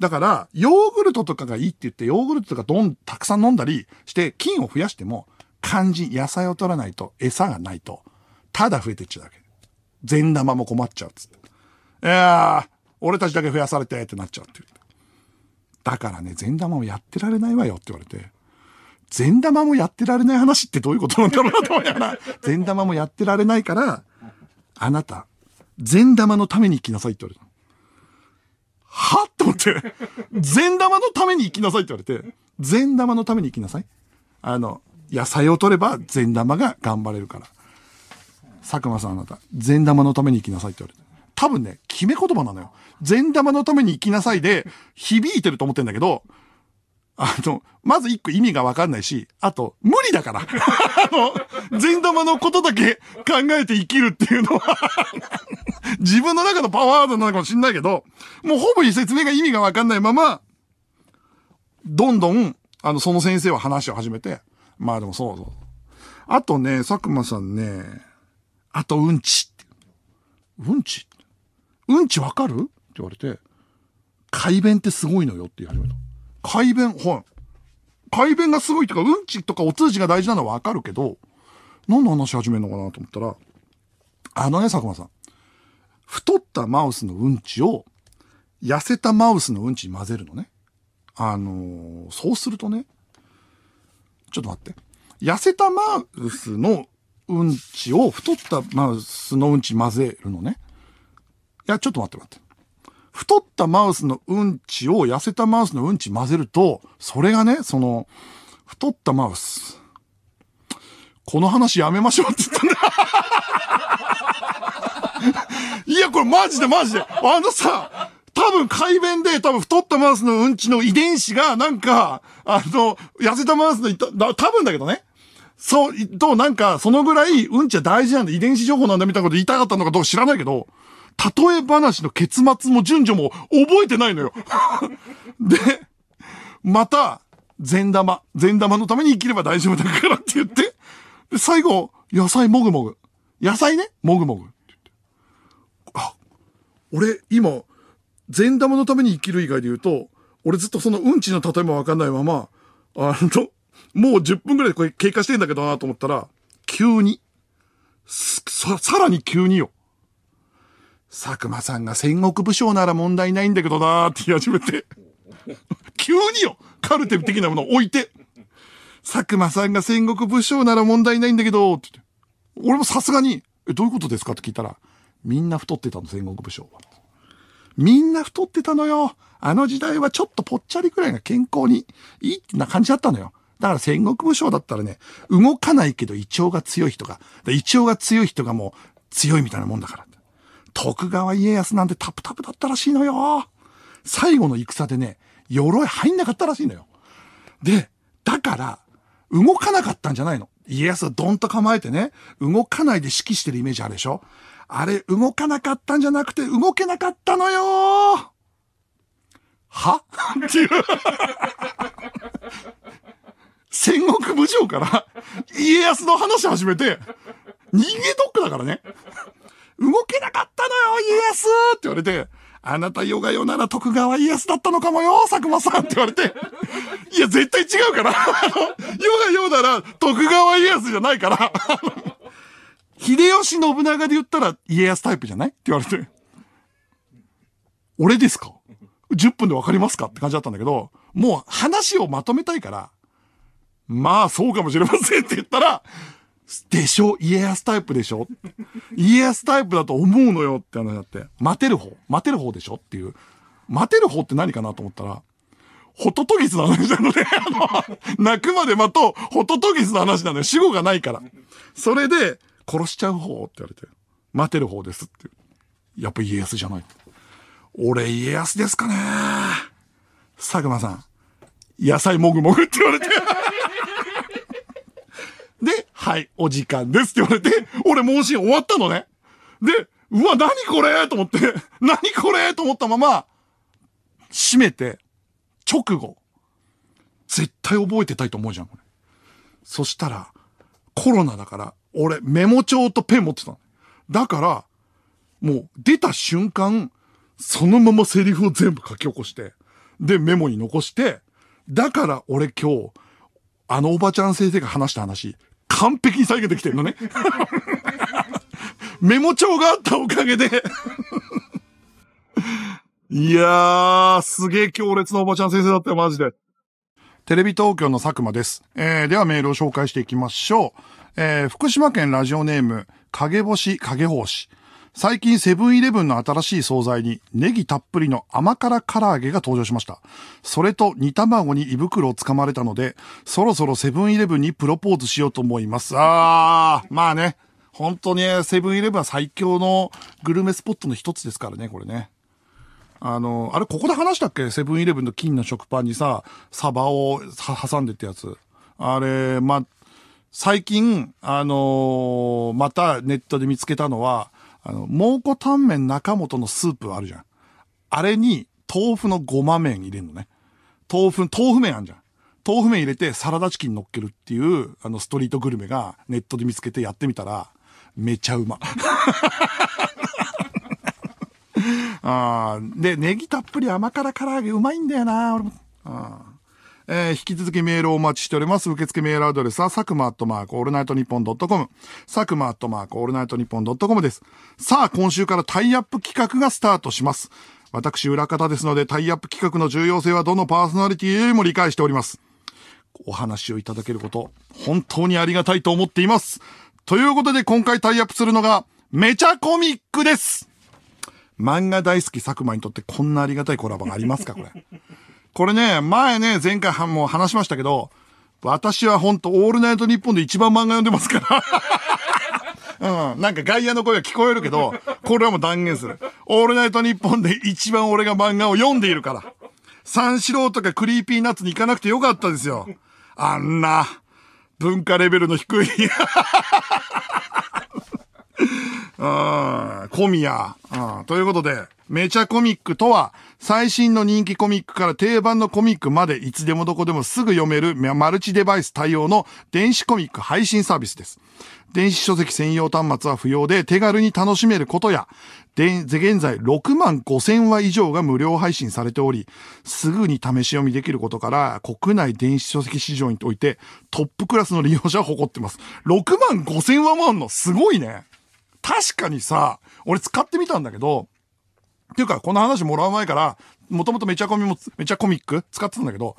だから、ヨーグルトとかがいいって言って、ヨーグルトとかどん、たくさん飲んだりして、菌を増やしても、肝心、野菜を取らないと、餌がないと、ただ増えてっちゃうだけ。善玉も困っちゃうっつって。いやー、俺たちだけ増やされてってなっちゃうって言って。だからね、善玉もやってられないわよって言われて。善玉もやってられない話ってどういうことなんだろうなと思いな善玉もやってられないから、あなた、善玉のために行きなさいって言われた。はって思って、善玉のために行きなさいって言われて、善玉のために行きなさい。あの、野菜を取れば善玉が頑張れるから。佐久間さんあなた、善玉のために行きなさいって言われて。多分ね、決め言葉なのよ。善玉のために行きなさいで、響いてると思ってんだけど、あの、まず一個意味がわかんないし、あと、無理だから。あの、善玉のことだけ考えて生きるっていうのは自分の中のパワーアウドなのかもしんないけど、もうほぼ説明が意味がわかんないまま、どんどん、あの、その先生は話を始めて、まあでもそうそう。あとね、佐久間さんね、あとうんち。うんちうんちわかるって言われて、改便ってすごいのよって言い始めた。改便、ほん。改便がすごいとか、うんちとかお通じが大事なのはわかるけど、何の話し始めるのかなと思ったら、あのね、佐久間さん。太ったマウスのうんちを、痩せたマウスのうんちに混ぜるのね。あのー、そうするとね、ちょっと待って。痩せたマウスのうんちを太ったマウスのうんち混ぜるのね。いや、ちょっと待って待って。太ったマウスのうんちを痩せたマウスのうんち混ぜると、それがね、その、太ったマウス。この話やめましょうって言ったんだ。いや、これマジでマジで。あのさ、多分、改便で、多分、太ったマウスのうんちの遺伝子が、なんか、あの、痩せたマウスのいた、多分だけどね。そう、と、なんか、そのぐらい、うんちは大事なんで、遺伝子情報なんだみたいなこと言いたかったのかどうか知らないけど、例え話の結末も順序も覚えてないのよ。で、また、善玉。善玉のために生きれば大丈夫だからって言って、で、最後、野菜もぐもぐ。野菜ね、もぐもぐ。あ、俺、今、善玉のために生きる以外で言うと、俺ずっとそのうんちの例えもわかんないまま、あの、もう10分ぐらいこれ経過してんだけどなと思ったら、急に、さ、さらに急によ。佐久間さんが戦国武将なら問題ないんだけどなーって言い始めて。急によカルテ的なものを置いて。佐久間さんが戦国武将なら問題ないんだけど、って俺もさすがに、え、どういうことですかって聞いたら、みんな太ってたの、戦国武将は。みんな太ってたのよ。あの時代はちょっとぽっちゃりくらいが健康にいいってな感じだったのよ。だから戦国武将だったらね、動かないけど胃腸が強い人が、胃腸が強い人がもう強いみたいなもんだから。徳川家康なんてタプタプだったらしいのよ。最後の戦でね、鎧入んなかったらしいのよ。で、だから、動かなかったんじゃないの。家康はドンと構えてね、動かないで指揮してるイメージあるでしょあれ、動かなかったんじゃなくて、動けなかったのよはっていう戦国武将から家康の話始めて、人間ドックだからね。動けなかったのよ、家康って言われて、あなたヨガヨなら徳川家康だったのかもよ、佐久間さんって言われて。いや、絶対違うから。ヨガヨなら徳川家康じゃないから。秀吉信長で言ったら家康タイプじゃないって言われて。俺ですか ?10 分でわかりますかって感じだったんだけど、もう話をまとめたいから、まあそうかもしれませんって言ったら、でしょ家康タイプでしょ家康タイプだと思うのよって話になって、待てる方待てる方でしょっていう。待てる方って何かなと思ったら、ホトトギスの話なのね。あの、泣くまで待とう、ホトトギスの話なのよ。死後がないから。それで、殺しちゃう方って言われて、待てる方ですって。やっぱ家康じゃない。俺家康ですかね佐久間さん、野菜もぐもぐって言われて。はい、お時間ですって言われて、俺問診終わったのね。で、うわ、何これと思って、何これと思ったまま、閉めて、直後、絶対覚えてたいと思うじゃん、これ。そしたら、コロナだから、俺、メモ帳とペン持ってたの。だから、もう、出た瞬間、そのままセリフを全部書き起こして、で、メモに残して、だから俺今日、あのおばちゃん先生が話した話、完璧に再現できてるのね。メモ帳があったおかげで いやー、すげえ強烈なおばちゃん先生だったよ、マジで。テレビ東京の佐久間です。えー、ではメールを紹介していきましょう。えー、福島県ラジオネーム、影星影星。最近セブンイレブンの新しい惣菜にネギたっぷりの甘辛唐揚げが登場しました。それと煮卵に胃袋をつかまれたので、そろそろセブンイレブンにプロポーズしようと思います。あー、まあね。本当にセブンイレブンは最強のグルメスポットの一つですからね、これね。あの、あれ、ここで話したっけセブンイレブンの金の食パンにさ、サバを挟んでってやつ。あれ、ま、最近、あのー、またネットで見つけたのは、あの、蒙古タンメン中本のスープあるじゃん。あれに、豆腐のごま麺入れるのね。豆腐、豆腐麺あんじゃん。豆腐麺入れてサラダチキン乗っけるっていう、あの、ストリートグルメがネットで見つけてやってみたら、めちゃうま。あで、ネギたっぷり甘辛唐揚げうまいんだよな、俺も。あえー、引き続きメールをお待ちしております。受付メールアドレスは、サクマアットマークオールナイトニッポンドットコム。サクマアットマークオールナイトニッポンドットコムです。さあ、今週からタイアップ企画がスタートします。私、裏方ですので、タイアップ企画の重要性はどのパーソナリティよりも理解しております。お話をいただけること、本当にありがたいと思っています。ということで、今回タイアップするのが、めちゃコミックです漫画大好き佐久間にとってこんなありがたいコラボがありますかこれ。これね、前ね、前回はもう話しましたけど、私はほんとオールナイトニッポンで一番漫画読んでますから。うん。なんか外野の声が聞こえるけど、これはもう断言する。オールナイトニッポンで一番俺が漫画を読んでいるから。三四郎とかクリーピーナッツに行かなくてよかったですよ。あんな、文化レベルの低い うん、小宮。うん、ということで、めちゃコミックとは、最新の人気コミックから定番のコミックまでいつでもどこでもすぐ読めるマルチデバイス対応の電子コミック配信サービスです。電子書籍専用端末は不要で手軽に楽しめることや、現在6万5千話以上が無料配信されており、すぐに試し読みできることから、国内電子書籍市場においてトップクラスの利用者を誇ってます。6万5千話もあんのすごいね。確かにさ、俺使ってみたんだけど、っていうか、この話もらう前から、もともとめちゃコミも、めちゃコミック使ってたんだけど、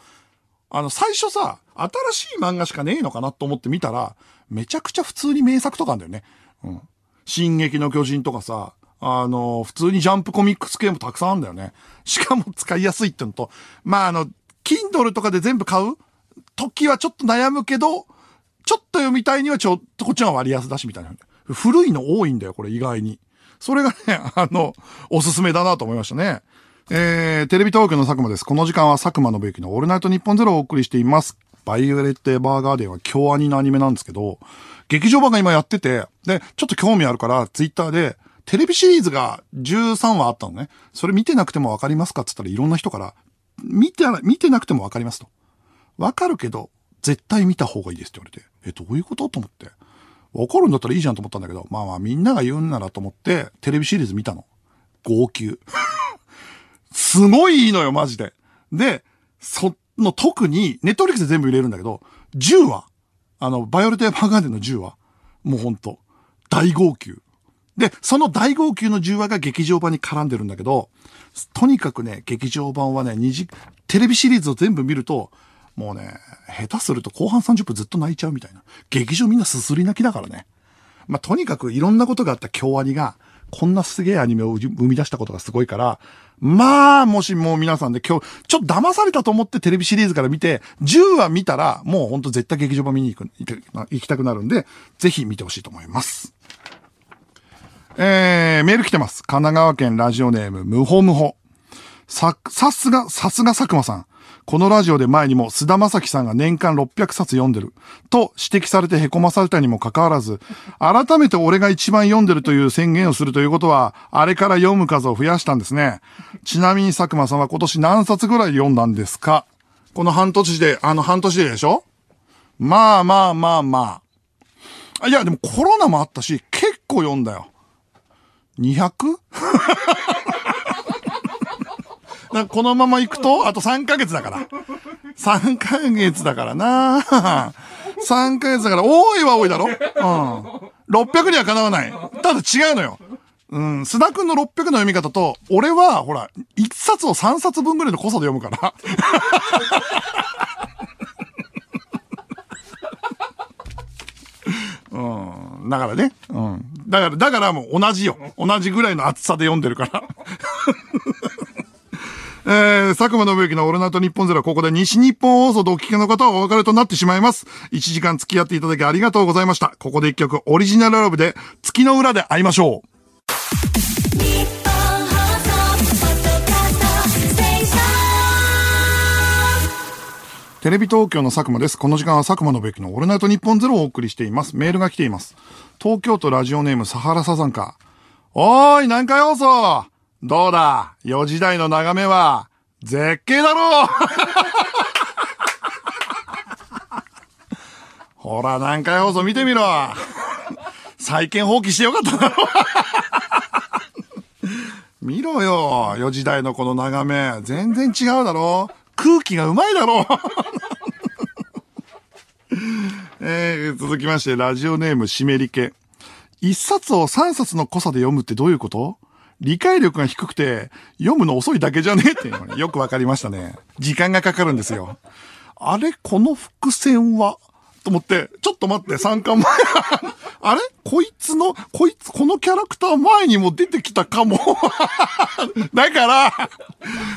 あの、最初さ、新しい漫画しかねえのかなと思って見たら、めちゃくちゃ普通に名作とかあんだよね。うん。進撃の巨人とかさ、あの、普通にジャンプコミックス系もたくさんあんだよね。しかも使いやすいってのと、まあ、あの、Kindle とかで全部買う時はちょっと悩むけど、ちょっと読みたいにはちょっとこっちの方が割安だしみたいな。古いの多いんだよ、これ意外に。それがね、あの、おすすめだなと思いましたね。えー、テレビ東京の佐久間です。この時間は佐久間の信之のオールナイト日本ゼロをお送りしています。バイオレット・エヴァーガーデンは京アニのアニメなんですけど、劇場版が今やってて、で、ちょっと興味あるから、ツイッターで、テレビシリーズが13話あったのね。それ見てなくてもわかりますかって言ったらいろんな人から、見て、見てなくてもわかりますと。わかるけど、絶対見た方がいいですって言われて、え、どういうことと思って。怒るんだったらいいじゃんと思ったんだけど、まあまあみんなが言うんならと思って、テレビシリーズ見たの。号泣。すごいいいのよ、マジで。で、その特に、ネットフリックスで全部入れるんだけど、10話。あの、バイオレット・エァーガーデンの10話。もうほんと、大号泣。で、その大号泣の10話が劇場版に絡んでるんだけど、とにかくね、劇場版はね、2時、テレビシリーズを全部見ると、もうね、下手すると後半30分ずっと泣いちゃうみたいな。劇場みんなすすり泣きだからね。まあ、とにかくいろんなことがあった京アニが、こんなすげえアニメを生み出したことがすごいから、まあ、もしもう皆さんで今日、ちょっと騙されたと思ってテレビシリーズから見て、10話見たら、もうほんと絶対劇場版見に行く、行きたくなるんで、ぜひ見てほしいと思います。えー、メール来てます。神奈川県ラジオネーム、むほむほ。さ、さすが、さすが佐久間さん。このラジオで前にも菅田正樹さんが年間600冊読んでると指摘されて凹まされたにもかかわらず、改めて俺が一番読んでるという宣言をするということは、あれから読む数を増やしたんですね。ちなみに佐久間さんは今年何冊ぐらい読んだんですかこの半年で、あの半年ででしょまあまあまあまあ。いや、でもコロナもあったし、結構読んだよ。200? なこのまま行くと、あと3ヶ月だから。3ヶ月だからな3ヶ月だから、多いは多いだろうん。600にはかなわない。ただ違うのよ。うん、須田くんの600の読み方と、俺は、ほら、1冊を3冊分ぐらいの濃さで読むから。うん。だからね。うん。だから、だからもう同じよ。同じぐらいの厚さで読んでるから。えー、佐久間信之のオールナイト日本ゼロ、ここで西日本放送でお聞きの方はお別れとなってしまいます。1時間付き合っていただきありがとうございました。ここで一曲、オリジナルアブで、月の裏で会いましょう。テレビ東京の佐久間です。この時間は佐久間のべきのオールナイト日本ゼロをお送りしています。メールが来ています。東京都ラジオネームサハラサザンカ。おーい、南海放送どうだ ?4 時台の眺めは、絶景だろう ほら、何回放送見てみろ。再建放棄してよかっただろ 見ろよ。4時台のこの眺め。全然違うだろ。空気がうまいだろ。えー、続きまして、ラジオネーム、湿り気。一冊を三冊の濃さで読むってどういうこと理解力が低くて、読むの遅いだけじゃねえっていうのによくわかりましたね。時間がかかるんですよ。あれ、この伏線は、と思って、ちょっと待って、3巻前。あれこいつの、こいつ、このキャラクター前にも出てきたかも。だから、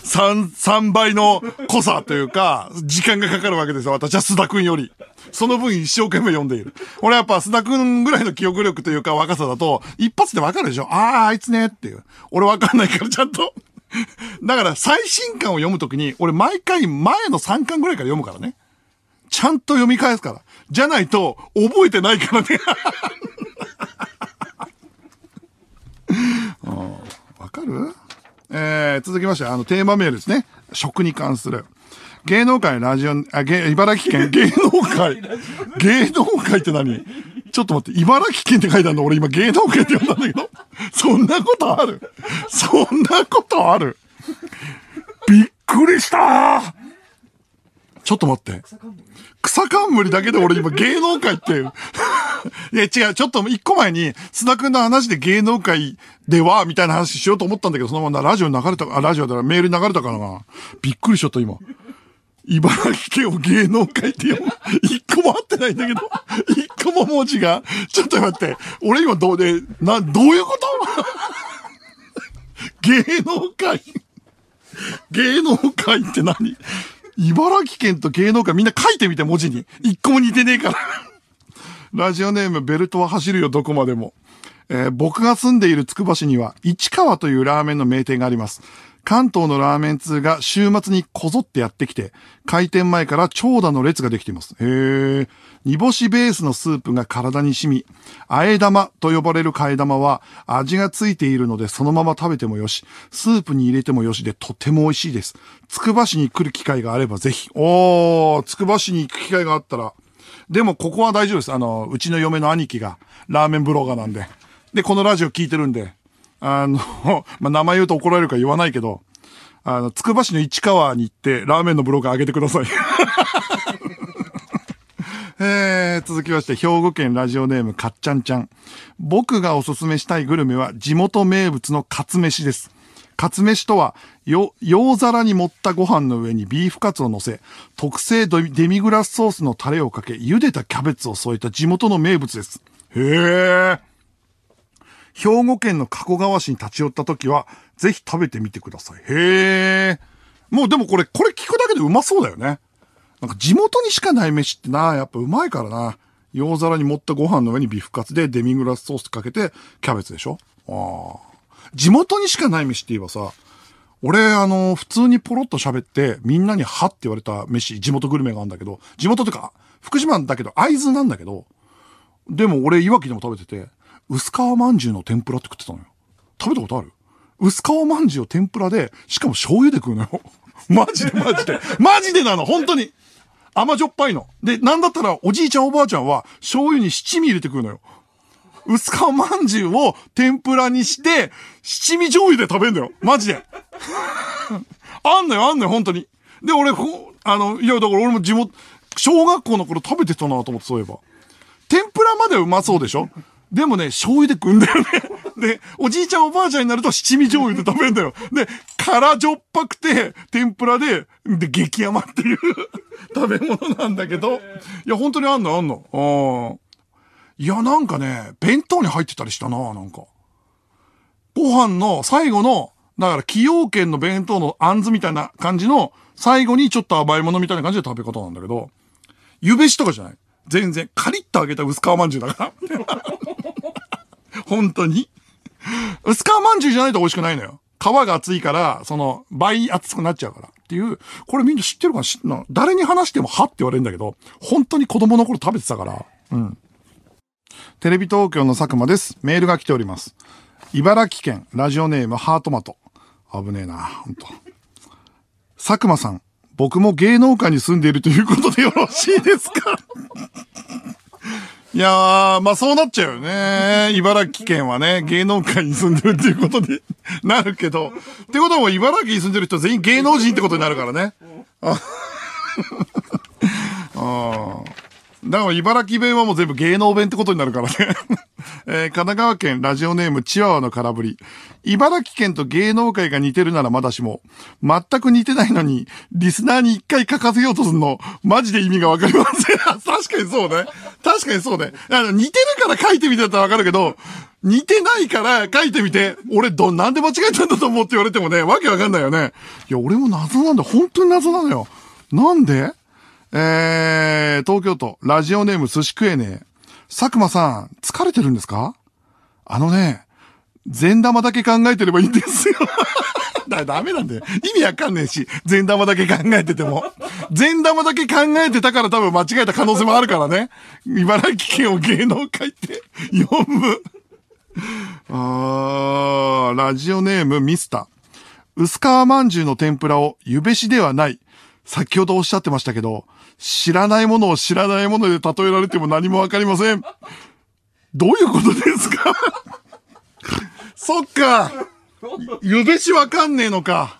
3、3倍の濃さというか、時間がかかるわけですよ。私は須田くんより。その分一生懸命読んでいる。俺やっぱ須田くんぐらいの記憶力というか若さだと、一発でわかるでしょああ、あいつねっていう。俺わかんないからちゃんと。だから最新刊を読むときに、俺毎回前の3巻ぐらいから読むからね。ちゃんと読み返すから。じゃないと、覚えてないからね。わかるえー、続きまして、あの、テーマ名ですね。食に関する。芸能界ラジオ、あ、げ、茨城県 芸能界。芸能界って何ちょっと待って、茨城県って書いてあるの俺今芸能界って呼んだんだけど。そんなことあるそんなことあるびっくりしたちょっと待って。草冠だけで俺今芸能界って。いや違う、ちょっと一個前に、須田くんの話で芸能界では、みたいな話しようと思ったんだけど、そのままラジオ流れた、あ、ラジオだらメール流れたからな。びっくりしちゃった今。茨城県を芸能界って読む。一個も合ってないんだけど。一個も文字が。ちょっと待って。俺今どうで、な、どういうこと 芸能界。芸能界って何茨城県と芸能界みんな書いてみて、文字に。一個も似てねえから ラジオネーム、ベルトは走るよ、どこまでも。えー、僕が住んでいるつくば市には、市川というラーメンの名店があります。関東のラーメン通が週末にこぞってやってきて、開店前から長蛇の列ができています。へえ。煮干しベースのスープが体に染み、あえ玉と呼ばれる替え玉は味がついているのでそのまま食べてもよし、スープに入れてもよしでとても美味しいです。つくば市に来る機会があればぜひ。おー、つくば市に行く機会があったら。でもここは大丈夫です。あの、うちの嫁の兄貴がラーメンブロガーなんで。で、このラジオ聞いてるんで、あの、まあ、名前言うと怒られるか言わないけど、あの、つくば市の市川に行って、ラーメンのブログ上げてください。えー、続きまして、兵庫県ラジオネームかっちゃんちゃん。僕がおすすめしたいグルメは地元名物のカツ飯です。カツ飯とは、よ、洋皿に盛ったご飯の上にビーフカツを乗せ、特製デミグラスソースのタレをかけ、茹でたキャベツを添えた地元の名物です。へえ。兵庫県の加古川市に立ち寄った時は、ぜひ食べてみてください。へえ。もうでもこれ、これ聞くだけでうまそうだよね。なんか地元にしかない飯ってな、やっぱうまいからな。洋皿に盛ったご飯の上にビフカツでデミグラスソースかけてキャベツでしょああ。地元にしかない飯って言えばさ、俺、あの、普通にポロッと喋って、みんなにはって言われた飯、地元グルメがあるんだけど、地元とか、福島だけど、会津なんだけど、でも俺、いわきでも食べてて、薄皮まんじゅうの天ぷらって食ってたのよ。食べたことある薄皮まんじゅうを天ぷらで、しかも醤油で食うのよ。マジでマジで。マジでなの、本当に。甘じょっぱいの。で、なんだったら、おじいちゃんおばあちゃんは、醤油に七味入れて食うのよ。薄皮まんじゅうを天ぷらにして、七味醤油で食べんだよ。マジで。あんのよ、あんのよ、本当に。で、俺、こあの、いや、だから俺も地元、小学校の頃食べてたなと思って、そういえば。天ぷらまでうまそうでしょでもね、醤油で食うんだよね で、おじいちゃんおばあちゃんになると七味醤油で食べるんだよ。で、辛じょっぱくて、天ぷらで、で、激甘っていう 食べ物なんだけど。いや、本当にあんのあんの。あいや、なんかね、弁当に入ってたりしたな、なんか。ご飯の最後の、だから崎陽軒の弁当のあんずみたいな感じの、最後にちょっと甘いものみたいな感じで食べ方なんだけど、湯べしとかじゃない全然、カリッと揚げた薄皮まんじゅうだから 本当に薄皮まんじゅうじゃないと美味しくないのよ。皮が厚いから、その、倍厚くなっちゃうからっていう、これみんな知ってるかな誰に話してもはって言われるんだけど、本当に子供の頃食べてたから、うん。テレビ東京の佐久間です。メールが来ております。茨城県、ラジオネーム、ハートマト。危ねえな、ほんと。佐久間さん、僕も芸能界に住んでいるということでよろしいですかいやー、まあそうなっちゃうよね。茨城県はね、芸能界に住んでるっていうことになるけど。ってことはもう茨城に住んでる人全員芸能人ってことになるからね。ああ。だから茨城弁はもう全部芸能弁ってことになるからね えー、神奈川県ラジオネームチワワの空振り。茨城県と芸能界が似てるならまだしも、全く似てないのに、リスナーに一回書かせようとするの、マジで意味がわかりません 確かにそうね。確かにそうね。あの似てるから書いてみてだったらわかるけど、似てないから書いてみて、俺ど、なんで間違えたんだと思うって言われてもね、わけわかんないよね。いや、俺も謎なんだ。本当に謎なのよ。なんでえー、東京都、ラジオネーム寿司食えねえ。佐久間さん、疲れてるんですかあのね、善玉だけ考えてればいいんですよ。だ、ダメなんだよ。意味わかんねえし、善玉だけ考えてても。善玉だけ考えてたから多分間違えた可能性もあるからね。茨城県を芸能界って読む。あー、ラジオネームミスター。薄皮饅頭の天ぷらをゆべしではない。先ほどおっしゃってましたけど、知らないものを知らないもので例えられても何もわかりません。どういうことですか そっか。ゆべしわかんねえのか。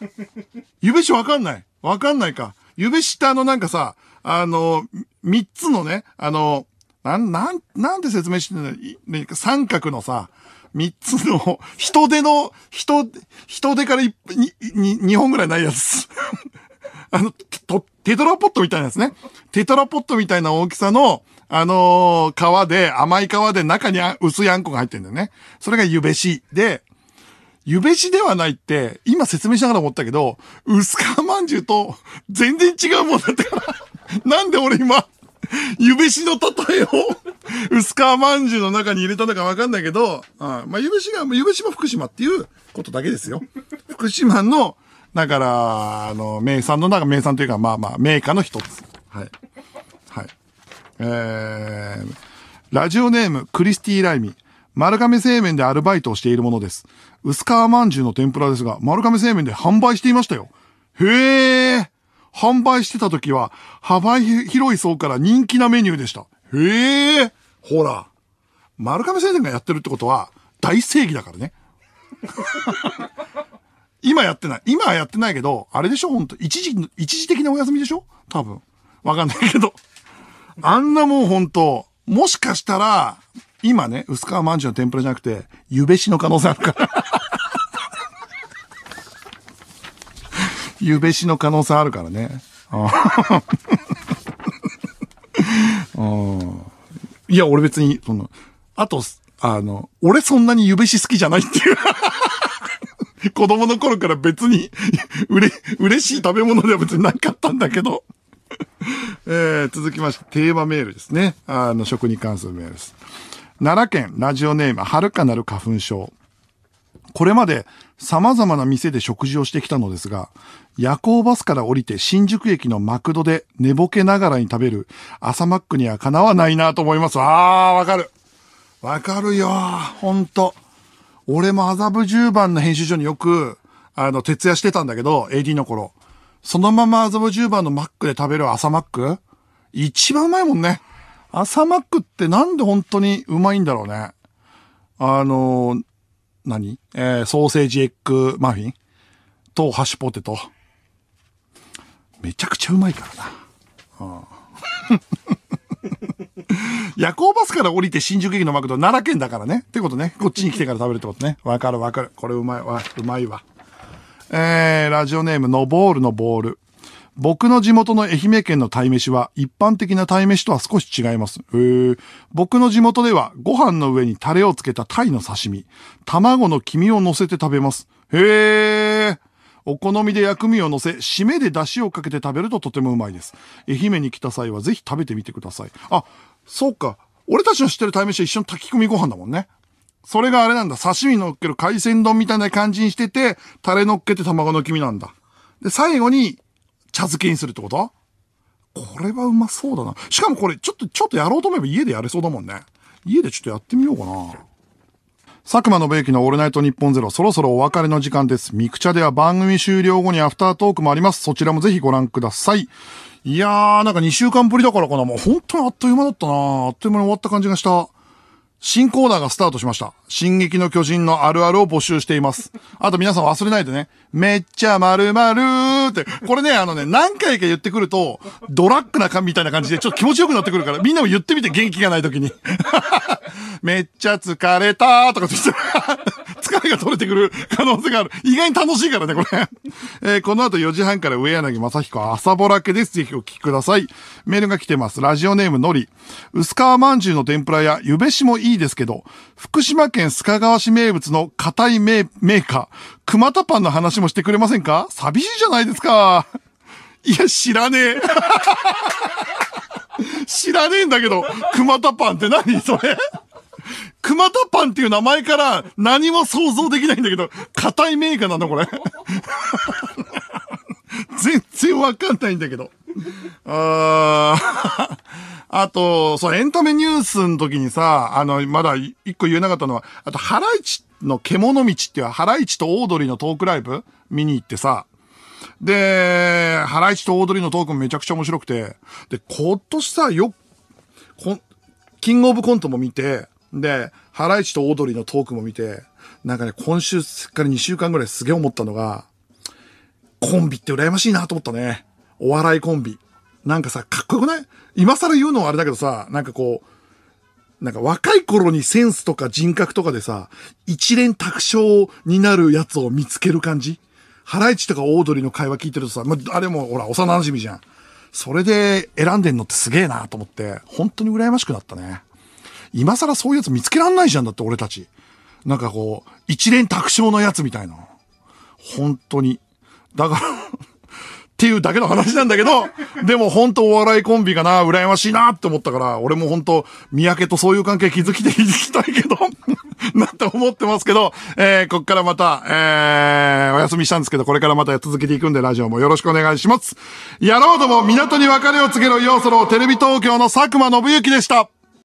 ゆべしわかんない。わかんないか。ゆべしってあのなんかさ、あの、三つのね、あの、なん、なん、なんて説明してんの三角のさ、三つの、人手の、人、人手から一、に、に、二本ぐらいないやつ。あの、と、テトラポットみたいなですね。テトラポットみたいな大きさの、あのー、皮で、甘い皮で中に薄いあんこが入ってるんだよね。それがゆべし。で、ゆべしではないって、今説明しながら思ったけど、薄皮まんじゅうと全然違うもんだったから、なんで俺今、ゆべしの例えを、薄皮まんじゅうの中に入れたのかわかんないけど、あまあ、ゆべしが、ゆべしも福島っていうことだけですよ。福島のだから、あの、名産の中、名産というか、まあまあ、名家の一つ。はい。はい。えー、ラジオネーム、クリスティ・ライミ。丸亀製麺でアルバイトをしているものです。薄皮まんじゅうの天ぷらですが、丸亀製麺で販売していましたよ。へえ。販売してた時は、幅広い層から人気なメニューでした。へえ。ほら。丸亀製麺がやってるってことは、大正義だからね。今やってない。今はやってないけど、あれでしょ本当一時、一時的なお休みでしょ多分。わかんないけど。あんなもう本当もしかしたら、今ね、薄皮まんじゅうの天ぷらじゃなくて、ゆべしの可能性あるから。ゆべしの可能性あるからね。いや、俺別に、その、あと、あの、俺そんなにゆべし好きじゃないっていう 子供の頃から別に、うれ、嬉しい食べ物では別になかったんだけど。えー、続きまして、テーマメールですね。あの、食に関するメールです。奈良県、ラジオネーム、はるかなる花粉症。これまで様々な店で食事をしてきたのですが、夜行バスから降りて新宿駅のマクドで寝ぼけながらに食べる朝マックにはかなわないなと思います。あー、わかる。わかるよほんと。俺も麻布十番の編集所によく、あの、徹夜してたんだけど、AD の頃。そのまま麻布十番のマックで食べる朝マック一番うまいもんね。朝マックってなんで本当にうまいんだろうね。あのー、何えー、ソーセージエッグマフィンとハッシュポテト。めちゃくちゃうまいからな。うん夜行バスから降りて新宿駅のマクド奈良県だからね。ってことね。こっちに来てから食べるってことね。わかるわかる。これうまいわ。うまいわ。えー、ラジオネームのボールのボール。僕の地元の愛媛県の鯛飯は一般的な鯛飯とは少し違います。僕の地元ではご飯の上にタレをつけた鯛の刺身、卵の黄身を乗せて食べます。へー。お好みで薬味をのせ、締めで出汁をかけて食べるととてもうまいです。愛媛に来た際はぜひ食べてみてください。あ、そうか。俺たちの知ってる鯛めしは一緒に炊き込みご飯だもんね。それがあれなんだ。刺身乗っける海鮮丼みたいな感じにしてて、タレ乗っけて卵の黄身なんだ。で、最後に茶漬けにするってことこれはうまそうだな。しかもこれ、ちょっと、ちょっとやろうと思えば家でやれそうだもんね。家でちょっとやってみようかな。佐久間信之のオールナイト日本ゼロ、そろそろお別れの時間です。ミクチャでは番組終了後にアフタートークもあります。そちらもぜひご覧ください。いやー、なんか2週間ぶりだからかな。もう本当にあっという間だったなあっという間に終わった感じがした。新コーナーがスタートしました。進撃の巨人のあるあるを募集しています。あと皆さん忘れないでね。めっちゃまるーって。これね、あのね、何回か言ってくると、ドラッグな感みたいな感じで、ちょっと気持ちよくなってくるから、みんなも言ってみて元気がない時に。めっちゃ疲れたーとかって言っ 疲れが取れてくる可能性がある。意外に楽しいからね、これ。えー、この後4時半から上柳正彦朝ぼらけです。ぜひお聞きください。メールが来てます。ラジオネームのり。薄皮まんじゅうの天ぷらや、ゆべしもいいいですけど、福島県須賀川市名物の硬いメーカー、熊田パンの話もしてくれませんか寂しいじゃないですか。いや、知らねえ。知らねえんだけど、熊田パンって何それ熊田パンっていう名前から何も想像できないんだけど、硬いメーカーなのこれ。全然わかんないんだけど。あ あと、そう、エンタメニュースの時にさ、あの、まだ一個言えなかったのは、あと、ハライチの獣道っていう、ハライチとオードリーのトークライブ見に行ってさ、で、ハライチとオードリーのトークもめちゃくちゃ面白くて、で、今年さ、よ、こ、キングオブコントも見て、で、ハライチとオードリーのトークも見て、なんかね、今週すっかり2週間ぐらいすげえ思ったのが、コンビって羨ましいなと思ったね。お笑いコンビ。なんかさ、かっこよくない今更言うのはあれだけどさ、なんかこう、なんか若い頃にセンスとか人格とかでさ、一連卓勝になるやつを見つける感じハライチとかオードリーの会話聞いてるとさ、まあ、あれもほら、幼馴染じゃん。それで選んでんのってすげえなと思って、本当に羨ましくなったね。今更そういうやつ見つけらんないじゃんだって俺たち。なんかこう、一連卓勝のやつみたいな。本当に。だからっていうだけの話なんだけど、でも本当お笑いコンビがな、羨ましいなって思ったから、俺も本当三宅とそういう関係築きでいきたいけど なんて思ってますけど、えー、こっからまた、えー、お休みしたんですけど、これからまた続けていくんで、ラジオもよろしくお願いします。やろうども、港に別れを告げろ要素のテレビ東京の佐久間信之でした。